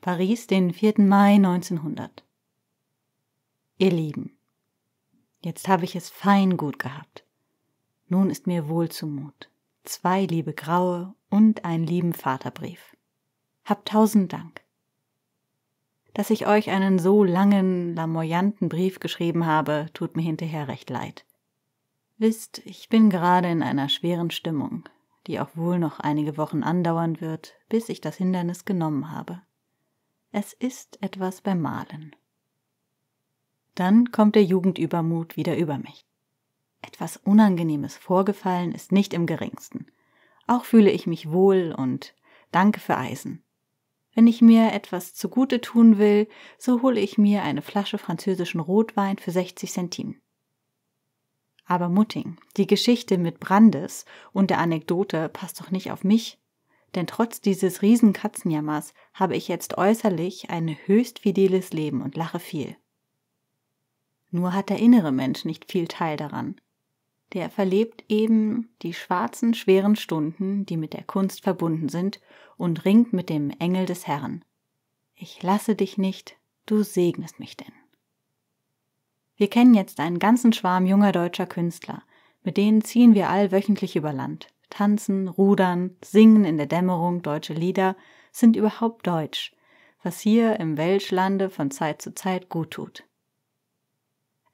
Paris, den 4. Mai 1900. Ihr Lieben, jetzt habe ich es fein gut gehabt. Nun ist mir wohl zumut. Zwei liebe Graue und einen lieben Vaterbrief. Hab tausend Dank. Dass ich euch einen so langen, lamoyanten Brief geschrieben habe, tut mir hinterher recht leid. Wisst, ich bin gerade in einer schweren Stimmung, die auch wohl noch einige Wochen andauern wird, bis ich das Hindernis genommen habe. Es ist etwas beim Malen. Dann kommt der Jugendübermut wieder über mich. Etwas Unangenehmes vorgefallen ist nicht im geringsten. Auch fühle ich mich wohl und danke für Eisen. Wenn ich mir etwas zugute tun will, so hole ich mir eine Flasche französischen Rotwein für 60 Centimen. Aber Mutting, die Geschichte mit Brandes und der Anekdote passt doch nicht auf mich, denn trotz dieses Riesenkatzenjammers habe ich jetzt äußerlich ein höchst fideles Leben und lache viel. Nur hat der innere Mensch nicht viel Teil daran. Der verlebt eben die schwarzen, schweren Stunden, die mit der Kunst verbunden sind, und ringt mit dem Engel des Herrn. Ich lasse dich nicht, du segnest mich denn. Wir kennen jetzt einen ganzen Schwarm junger deutscher Künstler, mit denen ziehen wir allwöchentlich über Land. Tanzen, Rudern, Singen in der Dämmerung, deutsche Lieder sind überhaupt deutsch, was hier im Welschlande von Zeit zu Zeit gut tut.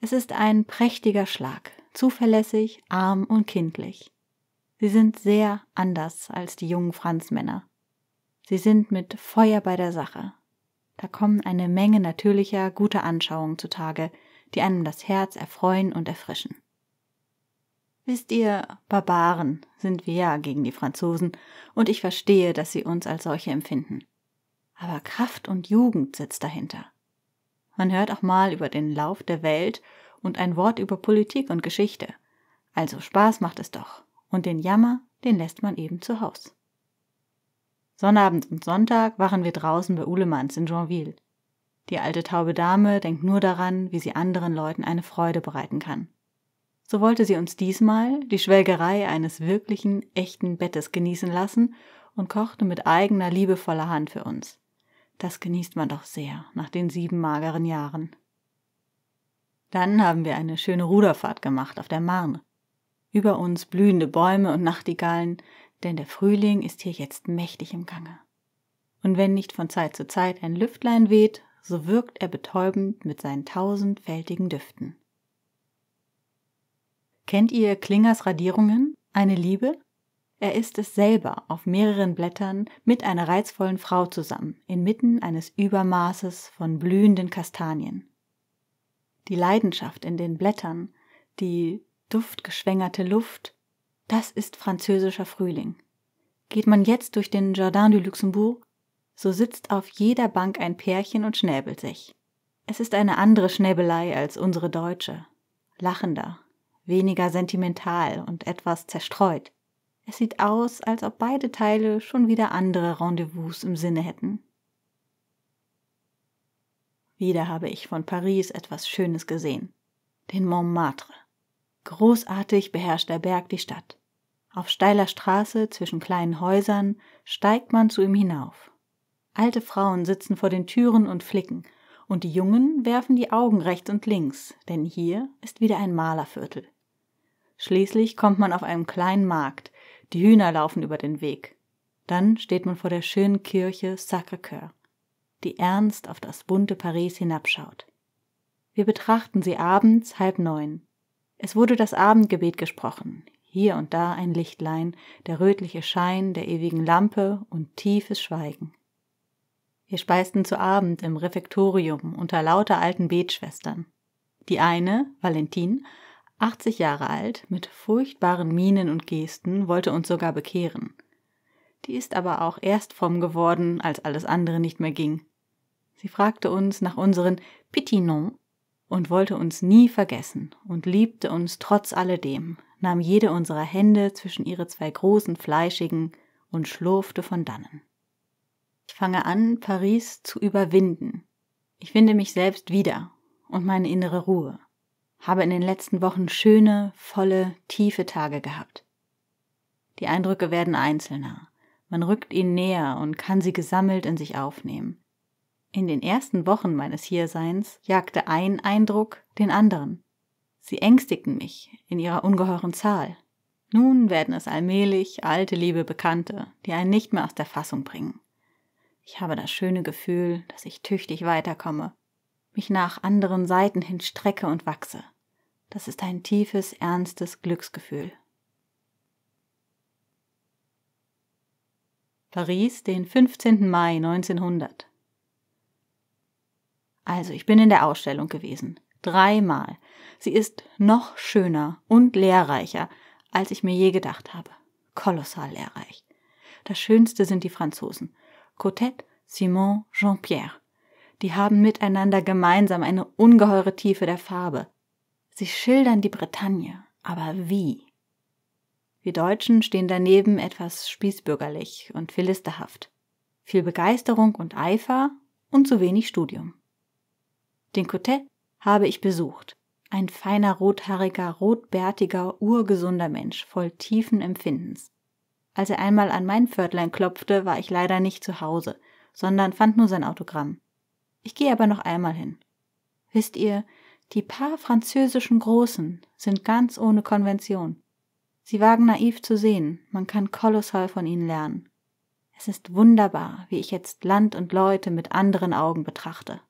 Es ist ein prächtiger Schlag, zuverlässig, arm und kindlich. Sie sind sehr anders als die jungen Franzmänner. Sie sind mit Feuer bei der Sache. Da kommen eine Menge natürlicher, guter Anschauungen zutage, die einem das Herz erfreuen und erfrischen. Wisst ihr, Barbaren sind wir ja gegen die Franzosen, und ich verstehe, dass sie uns als solche empfinden. Aber Kraft und Jugend sitzt dahinter. Man hört auch mal über den Lauf der Welt und ein Wort über Politik und Geschichte. Also Spaß macht es doch. Und den Jammer, den lässt man eben zu Haus. Sonnabend und Sonntag waren wir draußen bei Uhlemanns in Joinville. Die alte taube Dame denkt nur daran, wie sie anderen Leuten eine Freude bereiten kann. So wollte sie uns diesmal die Schwelgerei eines wirklichen, echten Bettes genießen lassen und kochte mit eigener liebevoller Hand für uns. Das genießt man doch sehr nach den sieben mageren Jahren. Dann haben wir eine schöne Ruderfahrt gemacht auf der Marne. Über uns blühende Bäume und Nachtigallen, denn der Frühling ist hier jetzt mächtig im Gange. Und wenn nicht von Zeit zu Zeit ein Lüftlein weht, so wirkt er betäubend mit seinen tausendfältigen Düften. Kennt ihr Klingers Radierungen? Eine Liebe? Er ist es selber auf mehreren Blättern mit einer reizvollen Frau zusammen, inmitten eines Übermaßes von blühenden Kastanien. Die Leidenschaft in den Blättern, die duftgeschwängerte Luft, das ist französischer Frühling. Geht man jetzt durch den Jardin du Luxembourg, so sitzt auf jeder Bank ein Pärchen und schnäbelt sich. Es ist eine andere Schnäbelei als unsere deutsche. Lachender, weniger sentimental und etwas zerstreut. Es sieht aus, als ob beide Teile schon wieder andere Rendezvous im Sinne hätten. Wieder habe ich von Paris etwas Schönes gesehen. Den Montmartre. Großartig beherrscht der Berg die Stadt. Auf steiler Straße zwischen kleinen Häusern steigt man zu ihm hinauf. Alte Frauen sitzen vor den Türen und flicken, und die Jungen werfen die Augen rechts und links, denn hier ist wieder ein Malerviertel. Schließlich kommt man auf einem kleinen Markt. Die Hühner laufen über den Weg. Dann steht man vor der schönen Kirche Sacré-Cœur, die ernst auf das bunte Paris hinabschaut. Wir betrachten sie abends halb neun. Es wurde das Abendgebet gesprochen. Hier und da ein Lichtlein, der rötliche Schein der ewigen Lampe und tiefes Schweigen. Wir speisten zu Abend im Refektorium unter lauter alten Betschwestern. Die eine, Valentin, 80 Jahre alt, mit furchtbaren Mienen und Gesten, wollte uns sogar bekehren. Die ist aber auch erst fromm geworden, als alles andere nicht mehr ging. Sie fragte uns nach unseren Pitinons und wollte uns nie vergessen und liebte uns trotz alledem, nahm jede unserer Hände zwischen ihre zwei großen fleischigen und schlurfte von dannen. Ich fange an, Paris zu überwinden. Ich finde mich selbst wieder und meine innere Ruhe habe in den letzten Wochen schöne, volle, tiefe Tage gehabt. Die Eindrücke werden einzelner. Man rückt ihnen näher und kann sie gesammelt in sich aufnehmen. In den ersten Wochen meines Hierseins jagte ein Eindruck den anderen. Sie ängstigten mich in ihrer ungeheuren Zahl. Nun werden es allmählich alte liebe Bekannte, die einen nicht mehr aus der Fassung bringen. Ich habe das schöne Gefühl, dass ich tüchtig weiterkomme, mich nach anderen Seiten hin strecke und wachse. Das ist ein tiefes, ernstes Glücksgefühl. Paris, den 15. Mai 1900. Also, ich bin in der Ausstellung gewesen. Dreimal. Sie ist noch schöner und lehrreicher, als ich mir je gedacht habe. Kolossal lehrreich. Das Schönste sind die Franzosen. Cotette, Simon, Jean-Pierre. Die haben miteinander gemeinsam eine ungeheure Tiefe der Farbe. Sie schildern die Bretagne, aber wie? Wir Deutschen stehen daneben etwas spießbürgerlich und philisterhaft. Viel Begeisterung und Eifer und zu wenig Studium. Den Cotet habe ich besucht. Ein feiner, rothaariger, rotbärtiger, urgesunder Mensch voll tiefen Empfindens. Als er einmal an mein Viertlein klopfte, war ich leider nicht zu Hause, sondern fand nur sein Autogramm. Ich gehe aber noch einmal hin. Wisst ihr, die paar französischen Großen sind ganz ohne Konvention. Sie wagen naiv zu sehen, man kann kolossal von ihnen lernen. Es ist wunderbar, wie ich jetzt Land und Leute mit anderen Augen betrachte.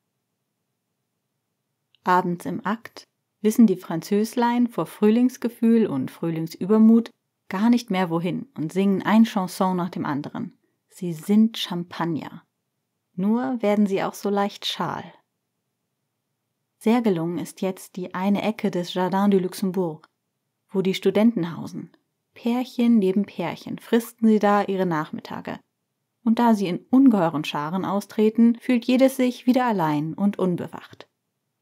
Abends im Akt wissen die Französlein vor Frühlingsgefühl und Frühlingsübermut gar nicht mehr wohin und singen ein Chanson nach dem anderen. Sie sind Champagner. Nur werden sie auch so leicht schal, sehr gelungen ist jetzt die eine Ecke des Jardin du Luxembourg, wo die Studenten hausen. Pärchen neben Pärchen fristen sie da ihre Nachmittage. Und da sie in ungeheuren Scharen austreten, fühlt jedes sich wieder allein und unbewacht.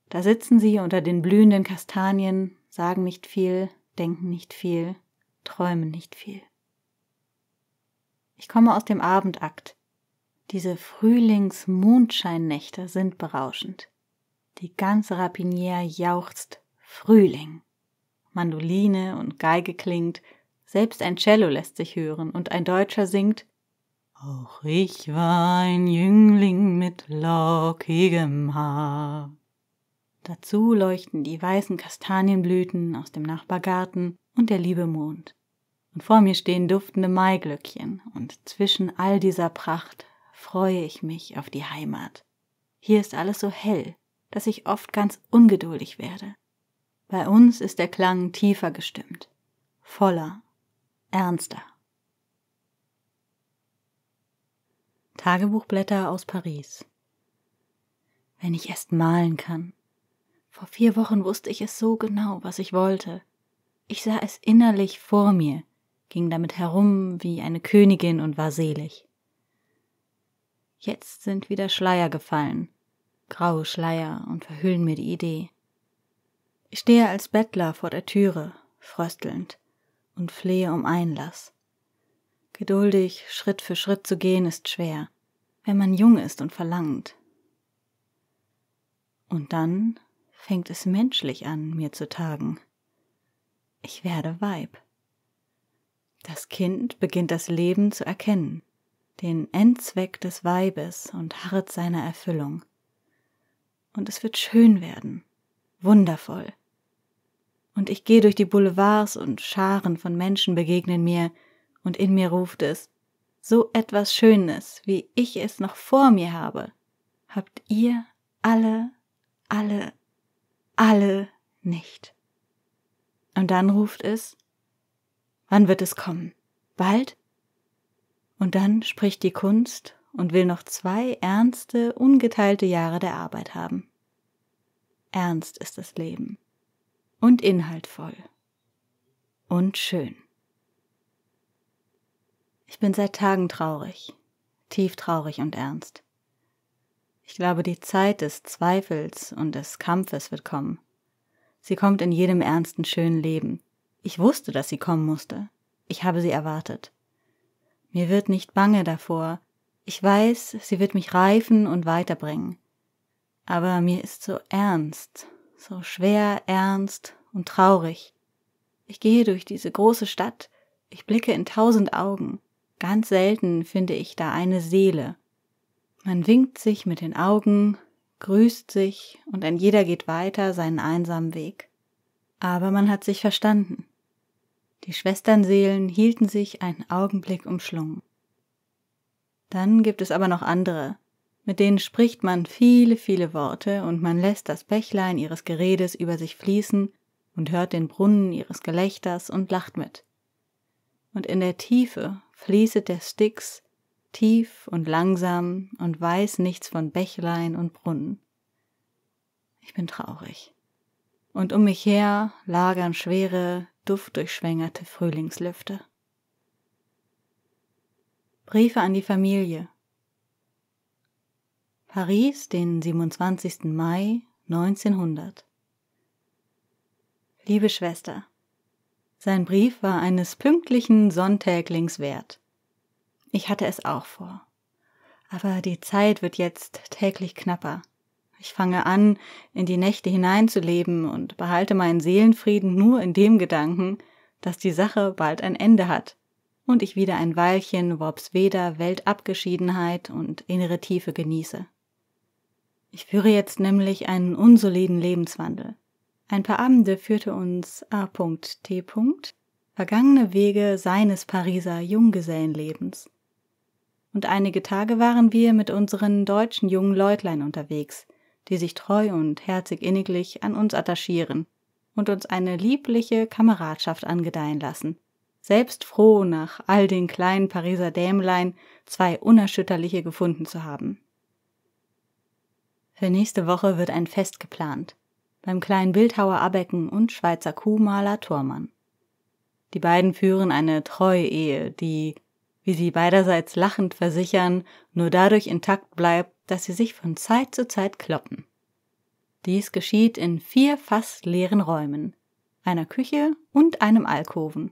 Da sitzen sie unter den blühenden Kastanien, sagen nicht viel, denken nicht viel, träumen nicht viel. Ich komme aus dem Abendakt. Diese Frühlings-Mondscheinnächte sind berauschend. Die ganze Rapiniere jauchzt Frühling. Mandoline und Geige klingt, selbst ein Cello lässt sich hören und ein Deutscher singt Auch ich war ein Jüngling mit lockigem Haar. Dazu leuchten die weißen Kastanienblüten aus dem Nachbargarten und der liebe Mond. Und vor mir stehen duftende Maiglöckchen, und zwischen all dieser Pracht freue ich mich auf die Heimat. Hier ist alles so hell, dass ich oft ganz ungeduldig werde. Bei uns ist der Klang tiefer gestimmt, voller, ernster. Tagebuchblätter aus Paris. Wenn ich erst malen kann. Vor vier Wochen wusste ich es so genau, was ich wollte. Ich sah es innerlich vor mir, ging damit herum wie eine Königin und war selig. Jetzt sind wieder Schleier gefallen, graue Schleier und verhüllen mir die Idee. Ich stehe als Bettler vor der Türe, fröstelnd, und flehe um Einlass. Geduldig, Schritt für Schritt zu gehen, ist schwer, wenn man jung ist und verlangt. Und dann fängt es menschlich an, mir zu tagen. Ich werde Weib. Das Kind beginnt das Leben zu erkennen, den Endzweck des Weibes und harrt seiner Erfüllung und es wird schön werden, wundervoll. Und ich gehe durch die Boulevards und Scharen von Menschen begegnen mir, und in mir ruft es, so etwas Schönes, wie ich es noch vor mir habe, habt ihr alle, alle, alle nicht. Und dann ruft es, wann wird es kommen? Bald? Und dann spricht die Kunst und will noch zwei ernste, ungeteilte Jahre der Arbeit haben. Ernst ist das Leben und inhaltvoll und schön. Ich bin seit Tagen traurig, tief traurig und ernst. Ich glaube, die Zeit des Zweifels und des Kampfes wird kommen. Sie kommt in jedem ernsten, schönen Leben. Ich wusste, dass sie kommen musste. Ich habe sie erwartet. Mir wird nicht bange davor, ich weiß, sie wird mich reifen und weiterbringen. Aber mir ist so ernst, so schwer ernst und traurig. Ich gehe durch diese große Stadt, ich blicke in tausend Augen, ganz selten finde ich da eine Seele. Man winkt sich mit den Augen, grüßt sich und ein jeder geht weiter seinen einsamen Weg. Aber man hat sich verstanden. Die Schwesternseelen hielten sich einen Augenblick umschlungen. Dann gibt es aber noch andere. Mit denen spricht man viele, viele Worte und man lässt das Bächlein ihres Geredes über sich fließen und hört den Brunnen ihres Gelächters und lacht mit. Und in der Tiefe fließet der Styx tief und langsam und weiß nichts von Bächlein und Brunnen. Ich bin traurig. Und um mich her lagern schwere, duftdurchschwängerte Frühlingslüfte. Briefe an die Familie. Paris, den 27. Mai 1900. Liebe Schwester, sein Brief war eines pünktlichen Sonntäglings wert. Ich hatte es auch vor. Aber die Zeit wird jetzt täglich knapper. Ich fange an, in die Nächte hineinzuleben und behalte meinen Seelenfrieden nur in dem Gedanken, dass die Sache bald ein Ende hat und ich wieder ein Weilchen Worpsweder Weltabgeschiedenheit und innere Tiefe genieße. Ich führe jetzt nämlich einen unsoliden Lebenswandel. Ein paar Abende führte uns A.T. vergangene Wege seines Pariser Junggesellenlebens. Und einige Tage waren wir mit unseren deutschen jungen Leutlein unterwegs, die sich treu und herzig inniglich an uns attachieren und uns eine liebliche Kameradschaft angedeihen lassen, selbst froh, nach all den kleinen Pariser Dämlein zwei unerschütterliche gefunden zu haben. Für nächste Woche wird ein Fest geplant, beim kleinen Bildhauer Abecken und Schweizer Kuhmaler Thormann. Die beiden führen eine treue Ehe, die, wie sie beiderseits lachend versichern, nur dadurch intakt bleibt, dass sie sich von Zeit zu Zeit kloppen. Dies geschieht in vier fast leeren Räumen, einer Küche und einem Alkoven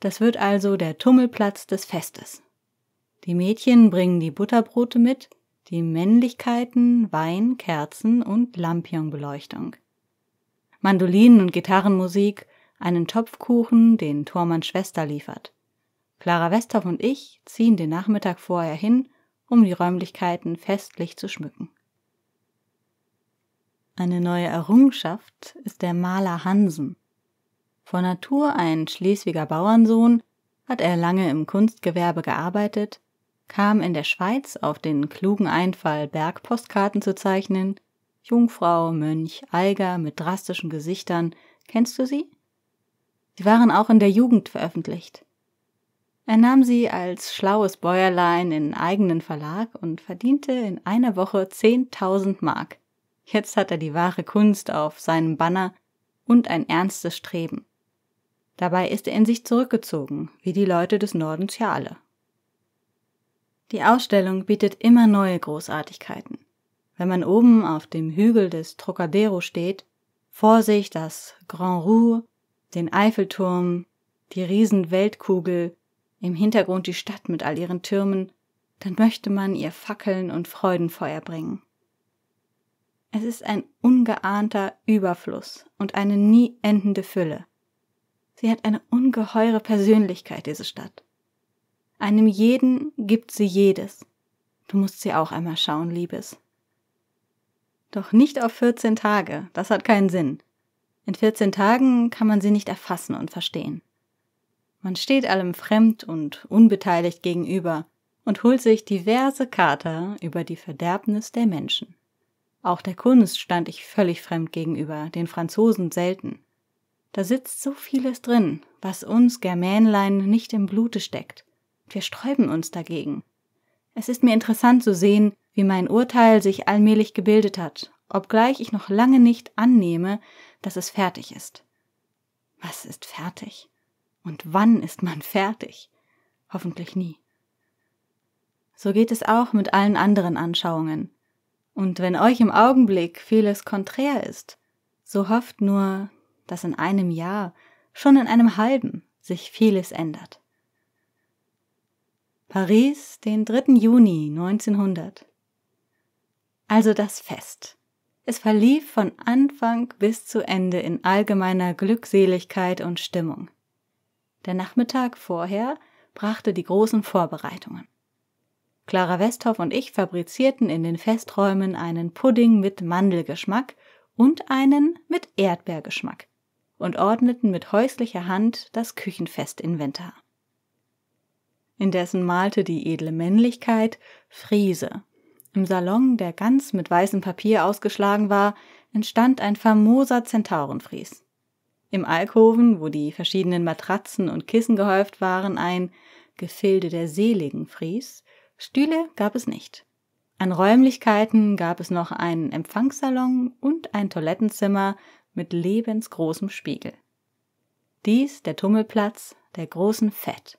das wird also der Tummelplatz des Festes. Die Mädchen bringen die Butterbrote mit, die Männlichkeiten, Wein, Kerzen und Lampionbeleuchtung. Mandolinen und Gitarrenmusik, einen Topfkuchen, den Tormanns Schwester liefert. Clara Westhoff und ich ziehen den Nachmittag vorher hin, um die Räumlichkeiten festlich zu schmücken. Eine neue Errungenschaft ist der Maler Hansen, von Natur ein Schleswiger Bauernsohn, hat er lange im Kunstgewerbe gearbeitet, kam in der Schweiz auf den klugen Einfall, Bergpostkarten zu zeichnen. Jungfrau, Mönch, Alger mit drastischen Gesichtern, kennst du sie? Sie waren auch in der Jugend veröffentlicht. Er nahm sie als schlaues Bäuerlein in eigenen Verlag und verdiente in einer Woche 10.000 Mark. Jetzt hat er die wahre Kunst auf seinem Banner und ein ernstes Streben. Dabei ist er in sich zurückgezogen, wie die Leute des Nordens ja alle. Die Ausstellung bietet immer neue Großartigkeiten. Wenn man oben auf dem Hügel des Trocadero steht, vor sich das Grand Roux, den Eiffelturm, die Riesenweltkugel, im Hintergrund die Stadt mit all ihren Türmen, dann möchte man ihr Fackeln und Freudenfeuer bringen. Es ist ein ungeahnter Überfluss und eine nie endende Fülle, Sie hat eine ungeheure Persönlichkeit, diese Stadt. Einem jeden gibt sie jedes. Du musst sie auch einmal schauen, Liebes. Doch nicht auf 14 Tage, das hat keinen Sinn. In 14 Tagen kann man sie nicht erfassen und verstehen. Man steht allem fremd und unbeteiligt gegenüber und holt sich diverse Kater über die Verderbnis der Menschen. Auch der Kunst stand ich völlig fremd gegenüber, den Franzosen selten. Da sitzt so vieles drin, was uns Germänlein nicht im Blute steckt. Wir sträuben uns dagegen. Es ist mir interessant zu sehen, wie mein Urteil sich allmählich gebildet hat, obgleich ich noch lange nicht annehme, dass es fertig ist. Was ist fertig? Und wann ist man fertig? Hoffentlich nie. So geht es auch mit allen anderen Anschauungen. Und wenn euch im Augenblick vieles konträr ist, so hofft nur, dass in einem Jahr, schon in einem halben, sich vieles ändert. Paris, den 3. Juni 1900. Also das Fest. Es verlief von Anfang bis zu Ende in allgemeiner Glückseligkeit und Stimmung. Der Nachmittag vorher brachte die großen Vorbereitungen. Clara Westhoff und ich fabrizierten in den Festräumen einen Pudding mit Mandelgeschmack und einen mit Erdbeergeschmack, und ordneten mit häuslicher Hand das Küchenfestinventar. Indessen malte die edle Männlichkeit Friese. Im Salon, der ganz mit weißem Papier ausgeschlagen war, entstand ein famoser Zentaurenfries. Im Alkoven, wo die verschiedenen Matratzen und Kissen gehäuft waren, ein Gefilde der seligen Fries, Stühle gab es nicht. An Räumlichkeiten gab es noch einen Empfangssalon und ein Toilettenzimmer mit lebensgroßem Spiegel. Dies der Tummelplatz der großen Fett.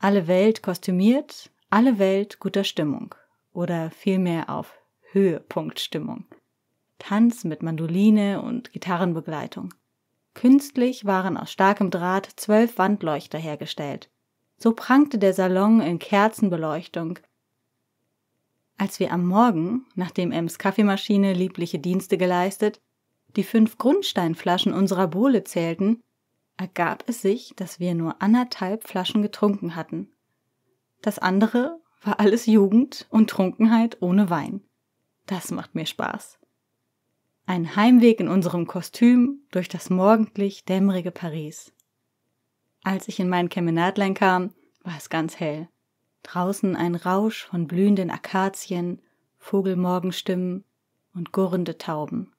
Alle Welt kostümiert, alle Welt guter Stimmung oder vielmehr auf Höhepunktstimmung. Tanz mit Mandoline und Gitarrenbegleitung. Künstlich waren aus starkem Draht zwölf Wandleuchter hergestellt. So prangte der Salon in Kerzenbeleuchtung. Als wir am Morgen, nachdem Ems Kaffeemaschine liebliche Dienste geleistet, die fünf Grundsteinflaschen unserer Bowle zählten, ergab es sich, dass wir nur anderthalb Flaschen getrunken hatten. Das andere war alles Jugend und Trunkenheit ohne Wein. Das macht mir Spaß. Ein Heimweg in unserem Kostüm durch das morgendlich dämmerige Paris. Als ich in mein Kemenadlein kam, war es ganz hell. Draußen ein Rausch von blühenden Akazien, Vogelmorgenstimmen und gurrende Tauben.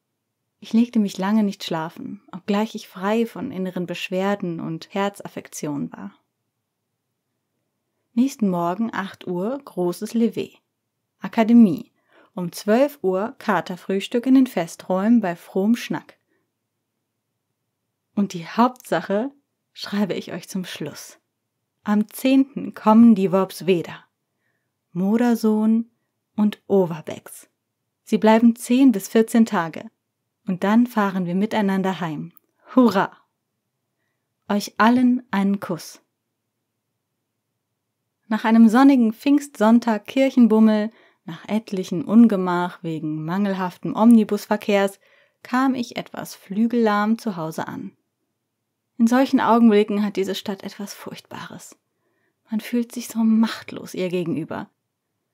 Ich legte mich lange nicht schlafen, obgleich ich frei von inneren Beschwerden und Herzaffektionen war. Nächsten Morgen 8 Uhr großes Levé. Akademie. Um 12 Uhr Katerfrühstück in den Festräumen bei frohem Schnack. Und die Hauptsache schreibe ich euch zum Schluss. Am 10. kommen die Worps Weder, Modersohn und Overbecks. Sie bleiben 10 bis 14 Tage. Und dann fahren wir miteinander heim. Hurra! Euch allen einen Kuss. Nach einem sonnigen Pfingstsonntag Kirchenbummel, nach etlichen Ungemach wegen mangelhaftem Omnibusverkehrs, kam ich etwas flügellahm zu Hause an. In solchen Augenblicken hat diese Stadt etwas Furchtbares. Man fühlt sich so machtlos ihr gegenüber.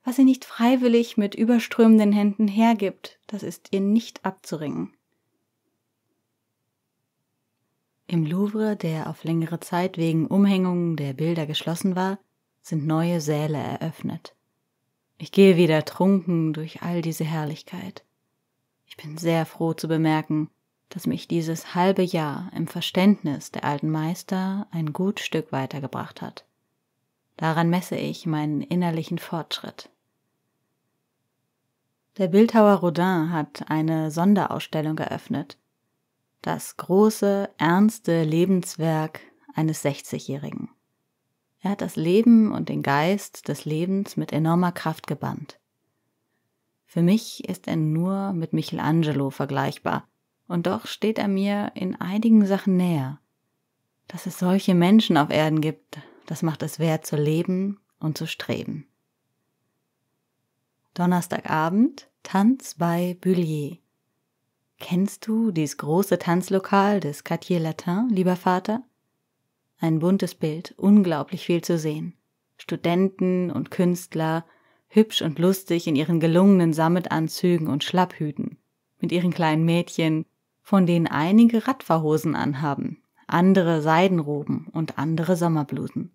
Was sie nicht freiwillig mit überströmenden Händen hergibt, das ist ihr nicht abzuringen. Im Louvre, der auf längere Zeit wegen Umhängungen der Bilder geschlossen war, sind neue Säle eröffnet. Ich gehe wieder trunken durch all diese Herrlichkeit. Ich bin sehr froh zu bemerken, dass mich dieses halbe Jahr im Verständnis der alten Meister ein gut Stück weitergebracht hat. Daran messe ich meinen innerlichen Fortschritt. Der Bildhauer Rodin hat eine Sonderausstellung eröffnet, das große, ernste Lebenswerk eines 60-Jährigen. Er hat das Leben und den Geist des Lebens mit enormer Kraft gebannt. Für mich ist er nur mit Michelangelo vergleichbar, und doch steht er mir in einigen Sachen näher. Dass es solche Menschen auf Erden gibt, das macht es wert zu leben und zu streben. Donnerstagabend Tanz bei Bullier. Kennst du dies große Tanzlokal des Quartier Latin, lieber Vater? Ein buntes Bild, unglaublich viel zu sehen. Studenten und Künstler, hübsch und lustig in ihren gelungenen Sammetanzügen und Schlapphüten, mit ihren kleinen Mädchen, von denen einige Radfahrhosen anhaben, andere Seidenroben und andere Sommerblusen.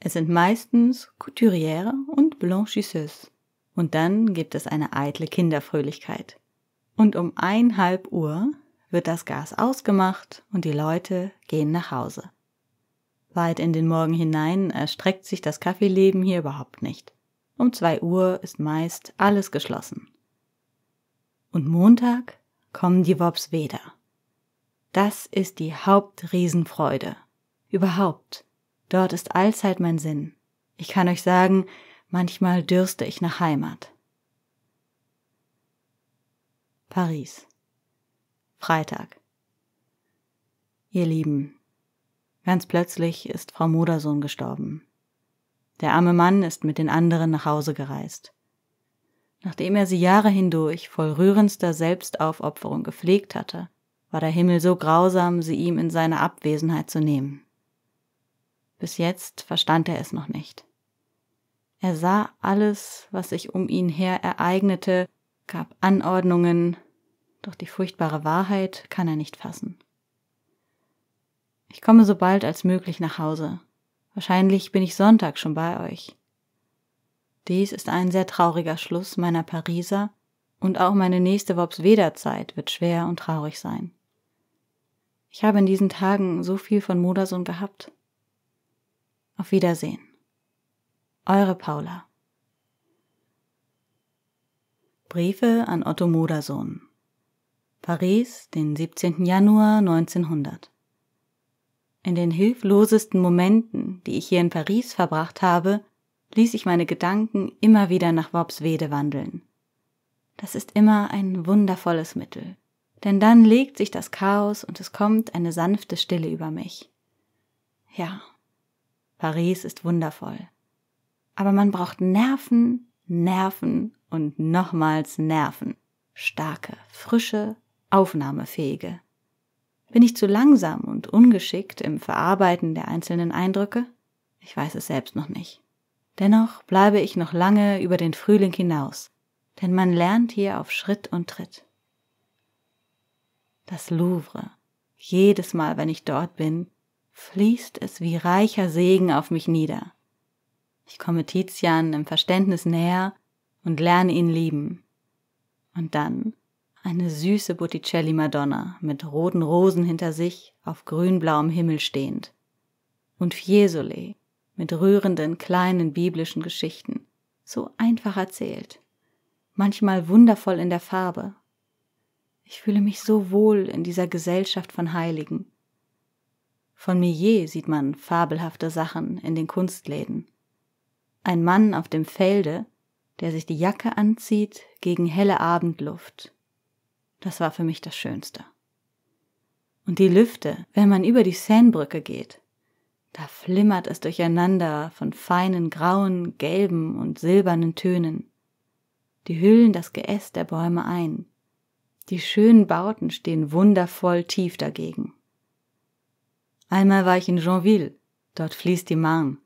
Es sind meistens Couturiere und Blanchisseuses. Und dann gibt es eine eitle Kinderfröhlichkeit und um einhalb Uhr wird das Gas ausgemacht und die Leute gehen nach Hause. Weit in den Morgen hinein erstreckt sich das Kaffeeleben hier überhaupt nicht. Um zwei Uhr ist meist alles geschlossen. Und Montag kommen die Wops wieder. Das ist die Hauptriesenfreude. Überhaupt. Dort ist allzeit mein Sinn. Ich kann euch sagen, manchmal dürste ich nach Heimat. Paris. Freitag. Ihr Lieben, ganz plötzlich ist Frau Modersohn gestorben. Der arme Mann ist mit den anderen nach Hause gereist. Nachdem er sie Jahre hindurch voll rührendster Selbstaufopferung gepflegt hatte, war der Himmel so grausam, sie ihm in seiner Abwesenheit zu nehmen. Bis jetzt verstand er es noch nicht. Er sah alles, was sich um ihn her ereignete, gab Anordnungen, doch die furchtbare Wahrheit kann er nicht fassen. Ich komme so bald als möglich nach Hause. Wahrscheinlich bin ich Sonntag schon bei euch. Dies ist ein sehr trauriger Schluss meiner Pariser und auch meine nächste wobsweder wederzeit wird schwer und traurig sein. Ich habe in diesen Tagen so viel von Modersohn gehabt. Auf Wiedersehen. Eure Paula. Briefe an Otto Modersohn Paris, den 17. Januar 1900. In den hilflosesten Momenten, die ich hier in Paris verbracht habe, ließ ich meine Gedanken immer wieder nach Worpswede wandeln. Das ist immer ein wundervolles Mittel, denn dann legt sich das Chaos und es kommt eine sanfte Stille über mich. Ja, Paris ist wundervoll. Aber man braucht Nerven, Nerven und nochmals Nerven. Starke, frische, aufnahmefähige. Bin ich zu langsam und ungeschickt im Verarbeiten der einzelnen Eindrücke? Ich weiß es selbst noch nicht. Dennoch bleibe ich noch lange über den Frühling hinaus, denn man lernt hier auf Schritt und Tritt. Das Louvre. Jedes Mal, wenn ich dort bin, fließt es wie reicher Segen auf mich nieder. Ich komme Tizian im Verständnis näher und lerne ihn lieben. Und dann eine süße Botticelli-Madonna mit roten Rosen hinter sich auf grünblauem Himmel stehend und Fiesole mit rührenden kleinen biblischen Geschichten, so einfach erzählt, manchmal wundervoll in der Farbe. Ich fühle mich so wohl in dieser Gesellschaft von Heiligen. Von Millet sieht man fabelhafte Sachen in den Kunstläden. Ein Mann auf dem Felde, der sich die Jacke anzieht gegen helle Abendluft das war für mich das Schönste. Und die Lüfte, wenn man über die seine geht, da flimmert es durcheinander von feinen grauen, gelben und silbernen Tönen. Die hüllen das Geäst der Bäume ein. Die schönen Bauten stehen wundervoll tief dagegen. Einmal war ich in Jeanville, dort fließt die Marne.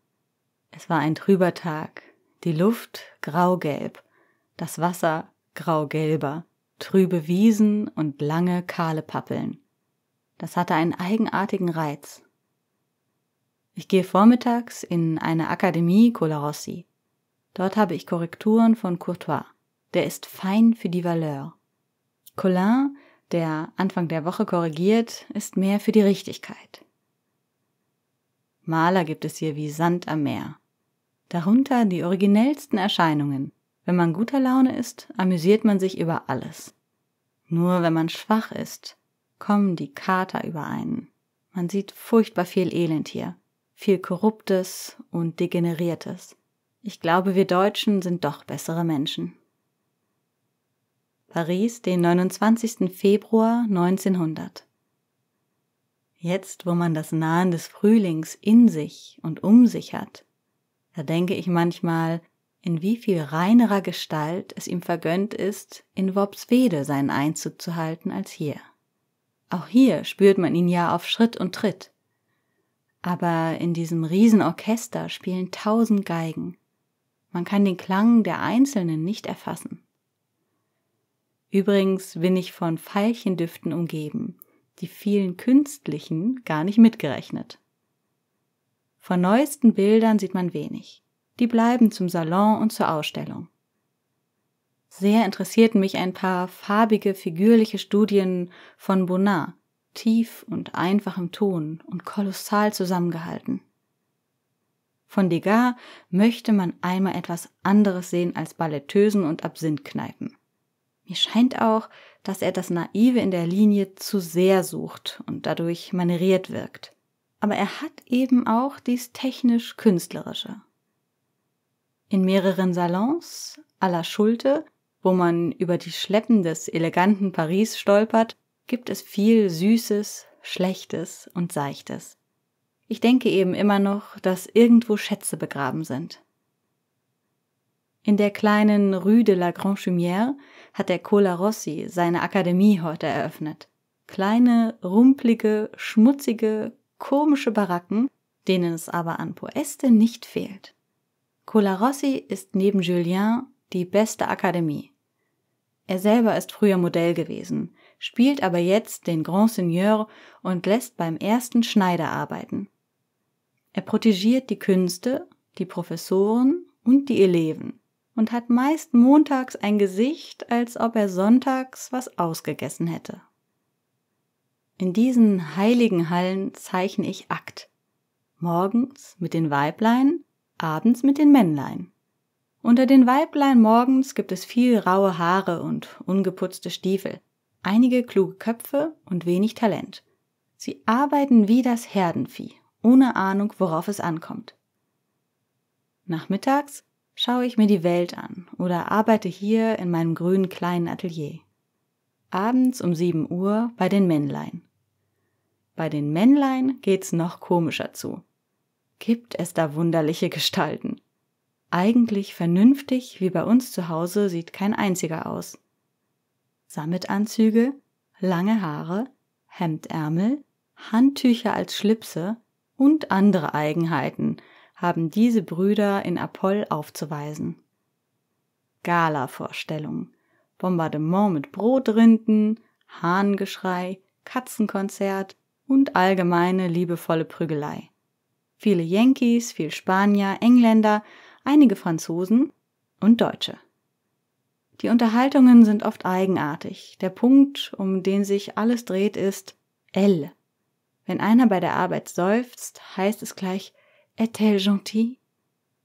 Es war ein trüber Tag, die Luft graugelb, das Wasser graugelber trübe Wiesen und lange, kahle Pappeln. Das hatte einen eigenartigen Reiz. Ich gehe vormittags in eine Akademie Colarossi. Dort habe ich Korrekturen von Courtois. Der ist fein für die Valeur. Collin, der Anfang der Woche korrigiert, ist mehr für die Richtigkeit. Maler gibt es hier wie Sand am Meer. Darunter die originellsten Erscheinungen. Wenn man guter Laune ist, amüsiert man sich über alles. Nur wenn man schwach ist, kommen die Kater über einen. Man sieht furchtbar viel Elend hier, viel Korruptes und Degeneriertes. Ich glaube, wir Deutschen sind doch bessere Menschen. Paris, den 29. Februar 1900. Jetzt, wo man das Nahen des Frühlings in sich und um sich hat, da denke ich manchmal, in wie viel reinerer Gestalt es ihm vergönnt ist, in Worpswede seinen Einzug zu halten als hier. Auch hier spürt man ihn ja auf Schritt und Tritt. Aber in diesem Riesenorchester spielen tausend Geigen. Man kann den Klang der einzelnen nicht erfassen. Übrigens bin ich von Veilchendüften umgeben, die vielen künstlichen gar nicht mitgerechnet. Von neuesten Bildern sieht man wenig die bleiben zum Salon und zur Ausstellung. Sehr interessierten mich ein paar farbige, figürliche Studien von Bonnat, tief und einfach im Ton und kolossal zusammengehalten. Von Degas möchte man einmal etwas anderes sehen als Ballettösen und Absinthkneipen. Mir scheint auch, dass er das Naive in der Linie zu sehr sucht und dadurch manieriert wirkt. Aber er hat eben auch dies technisch-künstlerische in mehreren Salons à la Schulte, wo man über die Schleppen des eleganten Paris stolpert, gibt es viel Süßes, Schlechtes und Seichtes. Ich denke eben immer noch, dass irgendwo Schätze begraben sind. In der kleinen Rue de la Grande Chumière hat der Cola Rossi seine Akademie heute eröffnet. Kleine, rumpelige, schmutzige, komische Baracken, denen es aber an Poeste nicht fehlt. Colarossi ist neben Julien die beste Akademie. Er selber ist früher Modell gewesen, spielt aber jetzt den Grand Seigneur und lässt beim ersten Schneider arbeiten. Er protegiert die Künste, die Professoren und die Eleven und hat meist montags ein Gesicht, als ob er sonntags was ausgegessen hätte. In diesen heiligen Hallen zeichne ich Akt. Morgens mit den Weiblein, abends mit den Männlein. Unter den Weiblein morgens gibt es viel raue Haare und ungeputzte Stiefel, einige kluge Köpfe und wenig Talent. Sie arbeiten wie das Herdenvieh, ohne Ahnung, worauf es ankommt. Nachmittags schaue ich mir die Welt an oder arbeite hier in meinem grünen kleinen Atelier. Abends um 7 Uhr bei den Männlein. Bei den Männlein geht's noch komischer zu gibt es da wunderliche Gestalten. Eigentlich vernünftig wie bei uns zu Hause sieht kein einziger aus. Sammetanzüge, lange Haare, Hemdärmel, Handtücher als Schlipse und andere Eigenheiten haben diese Brüder in Apoll aufzuweisen. Gala-Vorstellungen, Bombardement mit Brotrinden, Hahngeschrei, Katzenkonzert und allgemeine liebevolle Prügelei. Viele Yankees, viel Spanier, Engländer, einige Franzosen und Deutsche. Die Unterhaltungen sind oft eigenartig. Der Punkt, um den sich alles dreht, ist L. Wenn einer bei der Arbeit seufzt, heißt es gleich est gentil?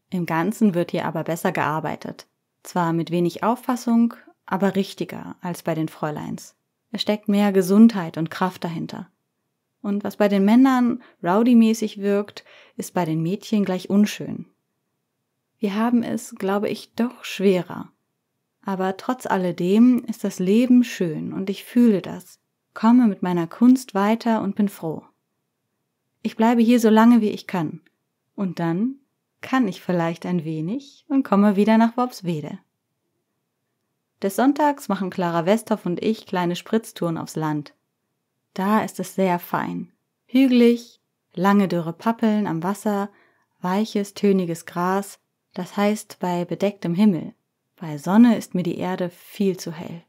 Im Ganzen wird hier aber besser gearbeitet. Zwar mit wenig Auffassung, aber richtiger als bei den Fräuleins. Es steckt mehr Gesundheit und Kraft dahinter. Und was bei den Männern rowdy-mäßig wirkt, ist bei den Mädchen gleich unschön. Wir haben es, glaube ich, doch schwerer. Aber trotz alledem ist das Leben schön und ich fühle das, komme mit meiner Kunst weiter und bin froh. Ich bleibe hier so lange, wie ich kann. Und dann kann ich vielleicht ein wenig und komme wieder nach Worpswede. Des Sonntags machen Clara Westhoff und ich kleine Spritztouren aufs Land. Da ist es sehr fein. Hügelig, lange dürre Pappeln am Wasser, weiches, töniges Gras, das heißt bei bedecktem Himmel. Bei Sonne ist mir die Erde viel zu hell.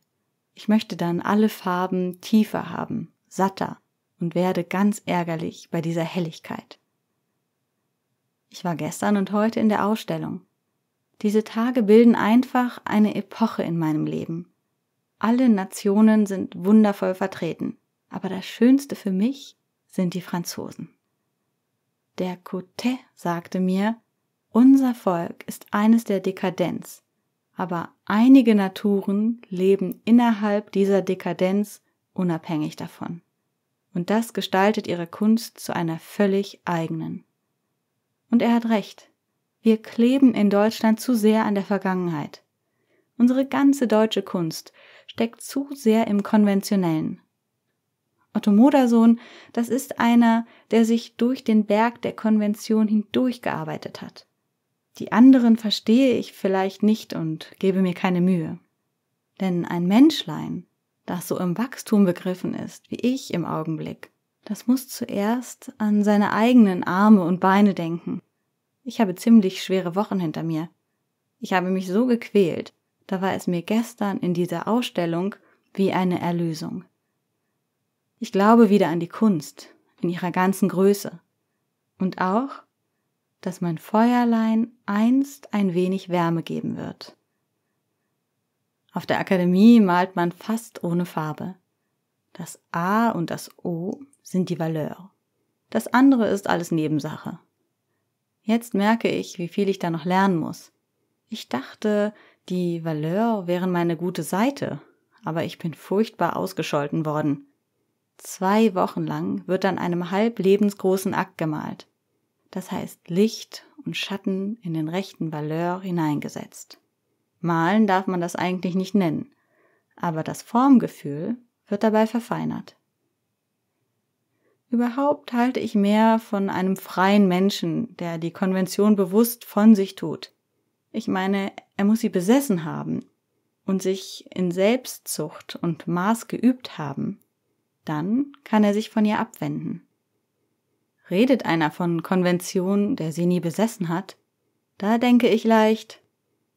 Ich möchte dann alle Farben tiefer haben, satter und werde ganz ärgerlich bei dieser Helligkeit. Ich war gestern und heute in der Ausstellung. Diese Tage bilden einfach eine Epoche in meinem Leben. Alle Nationen sind wundervoll vertreten. Aber das Schönste für mich sind die Franzosen. Der Cotet sagte mir, unser Volk ist eines der Dekadenz, aber einige Naturen leben innerhalb dieser Dekadenz unabhängig davon. Und das gestaltet ihre Kunst zu einer völlig eigenen. Und er hat recht. Wir kleben in Deutschland zu sehr an der Vergangenheit. Unsere ganze deutsche Kunst steckt zu sehr im Konventionellen. Otto Modersohn, das ist einer, der sich durch den Berg der Konvention hindurchgearbeitet hat. Die anderen verstehe ich vielleicht nicht und gebe mir keine Mühe. Denn ein Menschlein, das so im Wachstum begriffen ist, wie ich im Augenblick, das muss zuerst an seine eigenen Arme und Beine denken. Ich habe ziemlich schwere Wochen hinter mir. Ich habe mich so gequält, da war es mir gestern in dieser Ausstellung wie eine Erlösung. Ich glaube wieder an die Kunst in ihrer ganzen Größe und auch, dass mein Feuerlein einst ein wenig Wärme geben wird. Auf der Akademie malt man fast ohne Farbe. Das A und das O sind die Valeur. Das andere ist alles Nebensache. Jetzt merke ich, wie viel ich da noch lernen muss. Ich dachte, die Valeur wären meine gute Seite, aber ich bin furchtbar ausgescholten worden. Zwei Wochen lang wird an einem halb lebensgroßen Akt gemalt. Das heißt Licht und Schatten in den rechten Valeur hineingesetzt. Malen darf man das eigentlich nicht nennen, aber das Formgefühl wird dabei verfeinert. Überhaupt halte ich mehr von einem freien Menschen, der die Konvention bewusst von sich tut. Ich meine, er muss sie besessen haben und sich in Selbstzucht und Maß geübt haben, dann kann er sich von ihr abwenden. Redet einer von Konvention, der sie nie besessen hat, da denke ich leicht,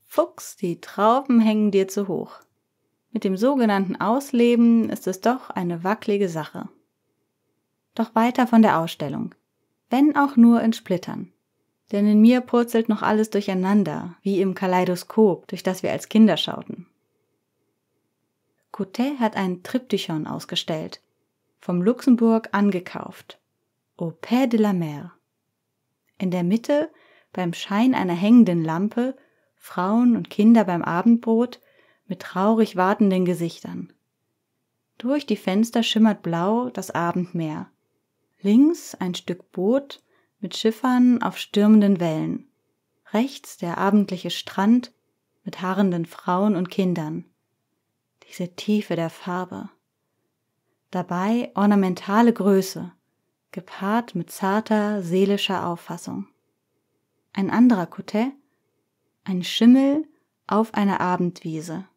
Fuchs, die Trauben hängen dir zu hoch. Mit dem sogenannten Ausleben ist es doch eine wackelige Sache. Doch weiter von der Ausstellung, wenn auch nur in Splittern. Denn in mir purzelt noch alles durcheinander, wie im Kaleidoskop, durch das wir als Kinder schauten. Coutet hat ein Triptychon ausgestellt, vom Luxemburg angekauft. Au Pays de la Mer. In der Mitte, beim Schein einer hängenden Lampe, Frauen und Kinder beim Abendbrot mit traurig wartenden Gesichtern. Durch die Fenster schimmert blau das Abendmeer. Links ein Stück Boot mit Schiffern auf stürmenden Wellen. Rechts der abendliche Strand mit harrenden Frauen und Kindern. Diese Tiefe der Farbe dabei ornamentale Größe, gepaart mit zarter seelischer Auffassung. Ein anderer Cotet, ein Schimmel auf einer Abendwiese.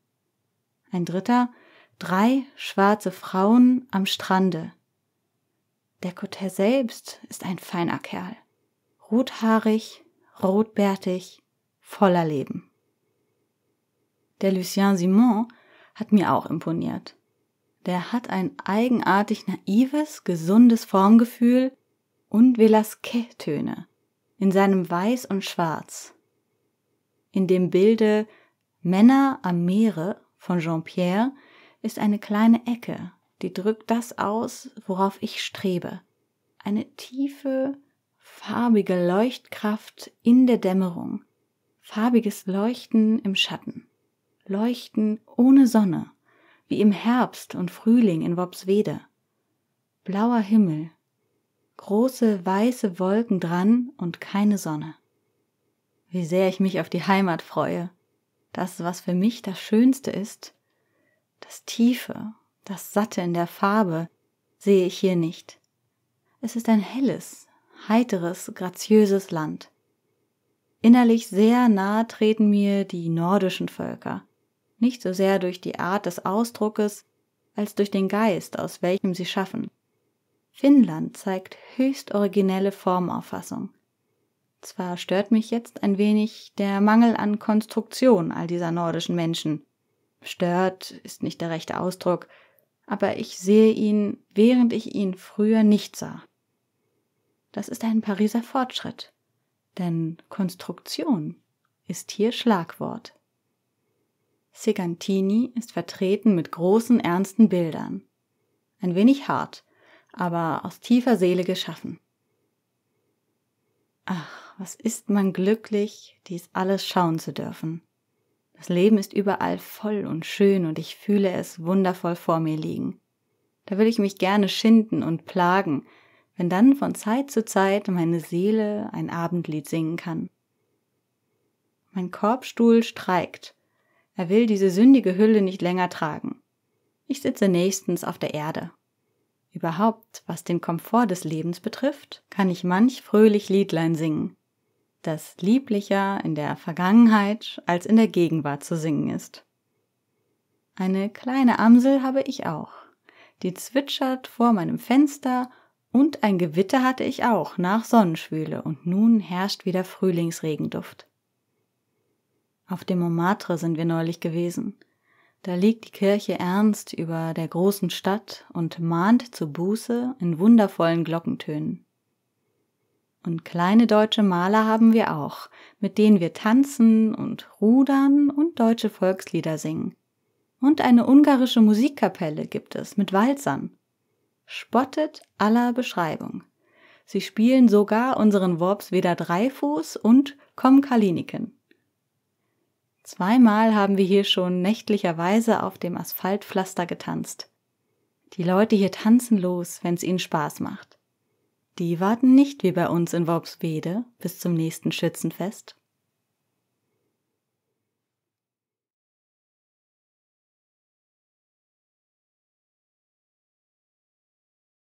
Ein dritter, drei schwarze Frauen am Strande. Der Cotet selbst ist ein feiner Kerl, rothaarig, rotbärtig, voller Leben. Der Lucien Simon hat mir auch imponiert der hat ein eigenartig naives, gesundes Formgefühl und Velasquez-Töne in seinem Weiß und Schwarz. In dem Bilde Männer am Meere von Jean-Pierre ist eine kleine Ecke, die drückt das aus, worauf ich strebe. Eine tiefe, farbige Leuchtkraft in der Dämmerung, farbiges Leuchten im Schatten, Leuchten ohne Sonne, wie im Herbst und Frühling in Wobswede. Blauer Himmel, große weiße Wolken dran und keine Sonne. Wie sehr ich mich auf die Heimat freue. Das, was für mich das Schönste ist, das Tiefe, das Satte in der Farbe, sehe ich hier nicht. Es ist ein helles, heiteres, graziöses Land. Innerlich sehr nahe treten mir die nordischen Völker, nicht so sehr durch die Art des Ausdruckes, als durch den Geist, aus welchem sie schaffen. Finnland zeigt höchst originelle Formauffassung. Zwar stört mich jetzt ein wenig der Mangel an Konstruktion all dieser nordischen Menschen. Stört ist nicht der rechte Ausdruck, aber ich sehe ihn, während ich ihn früher nicht sah. Das ist ein Pariser Fortschritt, denn Konstruktion ist hier Schlagwort. Segantini ist vertreten mit großen, ernsten Bildern. Ein wenig hart, aber aus tiefer Seele geschaffen. Ach, was ist man glücklich, dies alles schauen zu dürfen. Das Leben ist überall voll und schön und ich fühle es wundervoll vor mir liegen. Da will ich mich gerne schinden und plagen, wenn dann von Zeit zu Zeit meine Seele ein Abendlied singen kann. Mein Korbstuhl streikt er will diese sündige Hülle nicht länger tragen. Ich sitze nächstens auf der Erde. Überhaupt, was den Komfort des Lebens betrifft, kann ich manch fröhlich Liedlein singen, das lieblicher in der Vergangenheit als in der Gegenwart zu singen ist. Eine kleine Amsel habe ich auch, die zwitschert vor meinem Fenster und ein Gewitter hatte ich auch nach Sonnenschwüle und nun herrscht wieder Frühlingsregenduft. Auf dem Montmartre sind wir neulich gewesen. Da liegt die Kirche ernst über der großen Stadt und mahnt zur Buße in wundervollen Glockentönen. Und kleine deutsche Maler haben wir auch, mit denen wir tanzen und rudern und deutsche Volkslieder singen. Und eine ungarische Musikkapelle gibt es mit Walzern. Spottet aller Beschreibung. Sie spielen sogar unseren Worps weder Dreifuß und Komm Kaliniken. Zweimal haben wir hier schon nächtlicherweise auf dem Asphaltpflaster getanzt. Die Leute hier tanzen los, wenn's ihnen Spaß macht. Die warten nicht wie bei uns in Worpswede bis zum nächsten Schützenfest.